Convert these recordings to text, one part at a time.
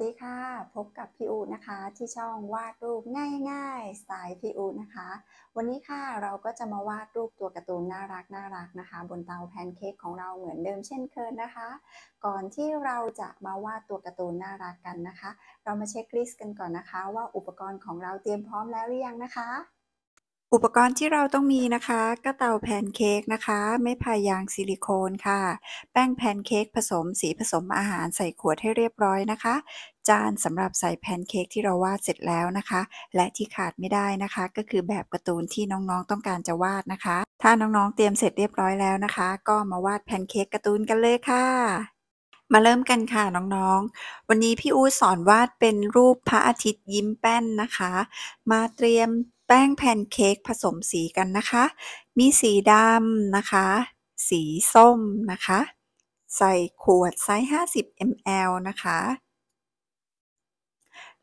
สดีค่ะ พบกับพี่อูนะคะ ที่ช่องวาดรูปง่ายๆสไตล์พี่อูนะคะ วันนี้ค่ะเราก็จะมาวาดรูปตัวการ์ตูนน่ารักน่ารักนะคะ บนเตาแพนเค้กของเราเหมือนเดิมเช่นเคยนะคะ ก่อนที่เราจะมาวาดตัวการ์ตูนน่ารักกันนะคะ เรามาเช็คลิสต์กันก่อนนะคะ ว่าอุปกรณ์ของเราเตรียมพร้อมแล้วหรือยังนะคะอุปกรณ์ที่เราต้องมีนะคะ ก็เตาแพนเค้กนะคะ ไม่พายางซิลิโคนค่ะ แป้งแพนเค้กผสมสีผสมอาหารใส่ขวดให้เรียบร้อยนะคะ จานสำหรับใส่แพนเค้กที่เราวาดเสร็จแล้วนะคะ และที่ขาดไม่ได้นะคะ ก็คือแบบการ์ตูนที่น้องๆ ต้องการจะวาดนะคะ ถ้าน้องๆเตรียมเสร็จเรียบร้อยแล้วนะคะ ก็มาวาดแพนเค้กการ์ตูนกันเลยค่ะ มาเริ่มกันค่ะน้องๆ วันนี้พี่อู๋สอนวาดเป็นรูปพระอาทิตย์ยิ้มแป้นนะคะ มาเตรียมแป้งแพนเค้กผสมสีกันนะคะ มีสีดำนะคะ สีส้มนะคะ ใส่ขวด ไซส์ 50 ml นะคะ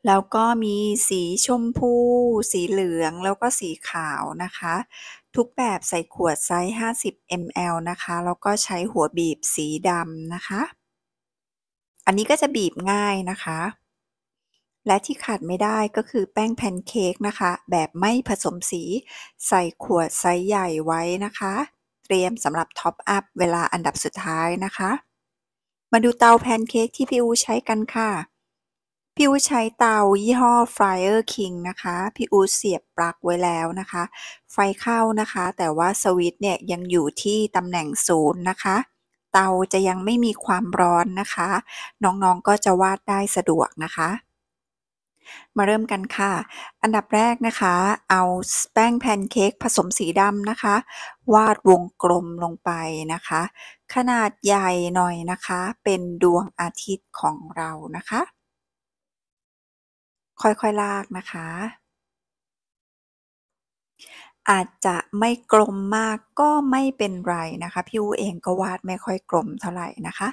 แล้วก็มีสีชมพู สีเหลือง แล้วก็สีขาวนะคะ ทุกแบบใส่ขวดไซส์50 ml นะคะ แล้วก็ใช้หัวบีบสีดำนะคะ อันนี้ก็จะบีบง่ายนะคะและที่ขาดไม่ได้ก็คือแป้งแพนเค้กนะคะแบบไม่ผสมสีใส่ขวดไซส์ใหญ่ไว้นะคะ เตรียมสำหรับท็อปอัพ เวลาอันดับสุดท้ายนะคะ มาดูเตาแพนเค้กที่พี่อูใช้กันค่ะพี่อูใช้เตายี่ห้อ Fryer King นะคะพี่อูเสียบปลั๊กไว้แล้วนะคะ ไฟเข้านะคะ แต่ว่าสวิตช์เนี่ยยังอยู่ที่ตำแหน่งศูนย์นะคะเตาจะยังไม่มีความร้อนนะคะ น้องๆก็จะวาดได้สะดวกนะคะมาเริ่มกันค่ะ อันดับแรกนะคะ เอาแป้งแพนเค้กผสมสีดำนะคะ วาดวงกลมลงไปนะคะ ขนาดใหญ่หน่อยนะคะ เป็นดวงอาทิตย์ของเรานะคะ ค่อยๆ ลากนะคะ อาจจะไม่กลมมากก็ไม่เป็นไรนะคะพี่อูเองก็วาดไม่ค่อยกลมเท่าไหร่นะคะ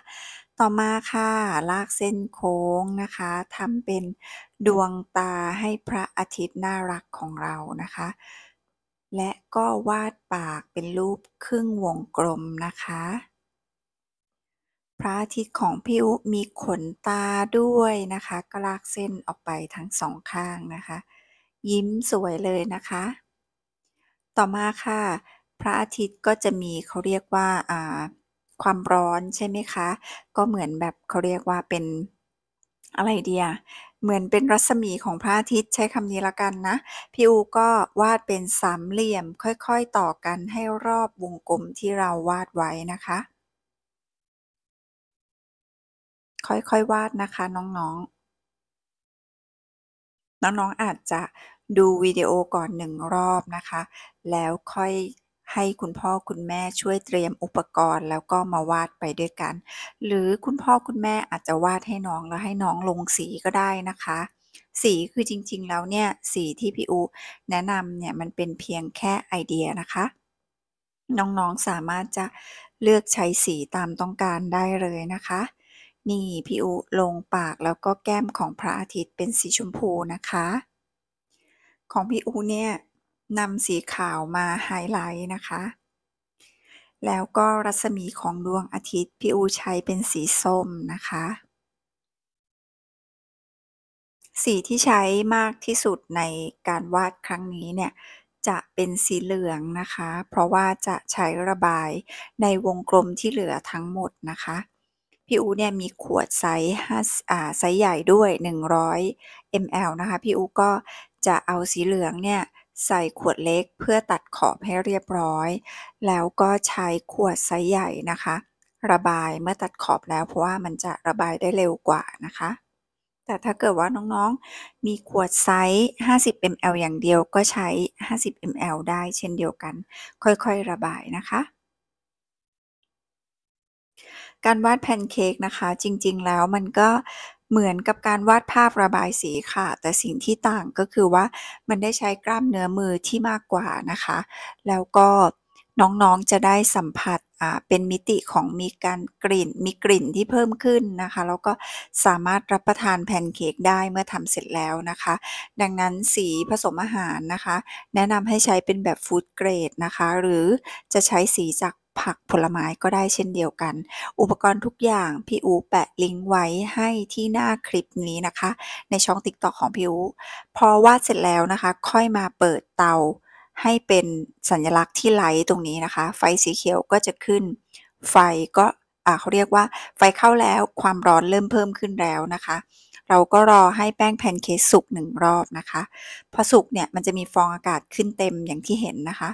ต่อมาค่ะลากเส้นโค้งนะคะทำเป็นดวงตาให้พระอาทิตย์น่ารักของเรานะคะ และก็วาดปากเป็นรูปครึ่งวงกลมนะคะ พระอาทิตย์ของพี่ อุมีขนตาด้วยนะคะก็ลากเส้นออกไปทั้งสองข้างนะคะ ยิ้มสวยเลยนะคะ ต่อมาค่ะพระอาทิตย์ก็จะมีเขาเรียกว่าอ่าความร้อน ใช่ไหมคะ ก็เหมือนแบบเขาเรียกว่าเป็น อะไรเดียเหมือนเป็นรัศมีของพระอาทิตย์ใช้คำนี้ละกันนะ พี่อูก็วาดเป็นสามเหลี่ยมค่อย ๆต่อกันให้รอบวงกลมที่เราวาดไว้นะคะ ค่อยๆวาดนะคะ น้องๆ น้องๆอาจจะดูวิดีโอก่อนหนึ่งรอบนะคะ แล้วค่อยให้คุณพ่อคุณแม่ช่วยเตรียมอุปกรณ์ แล้วก็มาวาดไปด้วยกัน หรือคุณพ่อคุณแม่อาจจะวาดให้น้องแล้วให้น้องลงสีก็ได้นะคะ สีคือจริงๆแล้วเนี่ยสีที่พี่อูแนะนำเนี่ยมันเป็นเพียงแค่ไอเดียนะคะ น้องๆสามารถจะเลือกใช้สีตามต้องการได้เลยนะคะ นี่พี่อูลงปากแล้วก็แก้มของพระอาทิตย์เป็นสีชมพูนะคะ ของพี่อูเนี่ยนำสีขาวมาไฮไลท์นะคะ แล้วก็รัศมีของดวงอาทิตย์ พี่อูใช้เป็นสีส้มนะคะ สีที่ใช้มากที่สุดในการวาดครั้งนี้เนี่ยจะเป็นสีเหลืองนะคะ เพราะว่าจะใช้ระบายในวงกลมที่เหลือทั้งหมดนะคะ พี่อูเนี่ยมีขวดไซส์ไซส์ใหญ่ด้วย 100 ml นะคะ พี่อูก็จะเอาสีเหลืองเนี่ยใส่ขวดเล็กเพื่อตัดขอบให้เรียบร้อย แล้วก็ใช้ขวดไซส์ใหญ่นะคะ ระบายเมื่อตัดขอบแล้วเพราะว่ามันจะระบายได้เร็วกว่านะคะ แต่ถ้าเกิดว่าน้องๆมีขวดไซส์50 ml อย่างเดียวก็ใช้ 50 ml ได้เช่นเดียวกัน ค่อยๆระบายนะคะ การวาดแพนเค้กนะคะ จริงๆแล้วมันก็เหมือนกับการวาดภาพระบายสีค่ะแต่สิ่งที่ต่างก็คือว่ามันได้ใช้กล้ามเนื้อมือที่มากกว่านะคะ แล้วก็น้องๆจะได้สัมผัสเป็นมิติของมีการกลิ่นมีกลิ่นที่เพิ่มขึ้นนะคะแล้วก็สามารถรับประทานแพนเค้กได้เมื่อทำเสร็จแล้วนะคะ ดังนั้นสีผสมอาหารนะคะ แนะนำให้ใช้เป็นแบบฟู้ดเกรดนะคะหรือจะใช้สีจากผักผลไม้ก็ได้เช่นเดียวกัน อุปกรณ์ทุกอย่างพี่อู แปะลิงก์ไว้ให้ที่หน้าคลิปนี้นะคะ ในช่องติ๊กต็อกของพี่อู พอวาดเสร็จแล้วนะคะ ค่อยมาเปิดเตา ให้เป็นสัญลักษณ์ที่ไลท์ตรงนี้นะคะ ไฟสีเขียวก็จะขึ้น ไฟก็เขาเรียกว่า ไฟเข้าแล้วความร้อนเริ่มเพิ่มขึ้นแล้วนะคะเราก็รอให้แป้งแพนเค้กสุกหนึ่งรอบนะคะ พอสุกเนี่ยมันจะมีฟองอากาศขึ้นเต็มอย่างที่เห็นนะคะ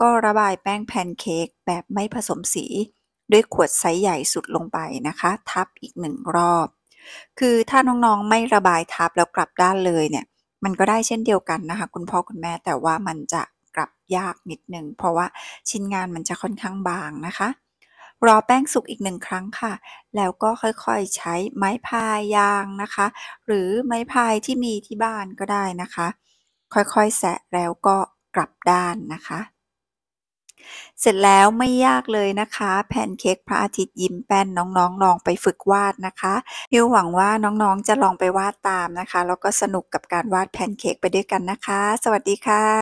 ก็ระบายแป้งแพนเค้กแบบไม่ผสมสี ด้วยขวดไซส์ใหญ่สุดลงไปนะคะ ทับอีกหนึ่งรอบ คือถ้าน้องๆไม่ระบายทับแล้วกลับด้านเลยเนี่ย มันก็ได้เช่นเดียวกันนะคะ คุณพ่อคุณแม่แต่ว่ามันจะกลับยากนิดนึงเพราะว่าชิ้นงานมันจะค่อนข้างบางนะคะรอแป้งสุกอีกหนึ่งครั้งค่ะ แล้วก็ค่อยๆใช้ไม้พายยางนะคะ หรือไม้พายที่มีที่บ้านก็ได้นะคะ ค่อยๆแสะแล้วก็กลับด้านนะคะ เสร็จแล้วไม่ยากเลยนะคะ แพนเค้กพระอาทิตย์ยิ้มแป้นน้องๆ ลองไปฝึกวาดนะคะพิวหวังว่าน้องๆจะลองไปวาดตามนะคะ แล้วก็สนุกกับการวาดแพนเค้กไปด้วยกันนะคะ สวัสดีค่ะ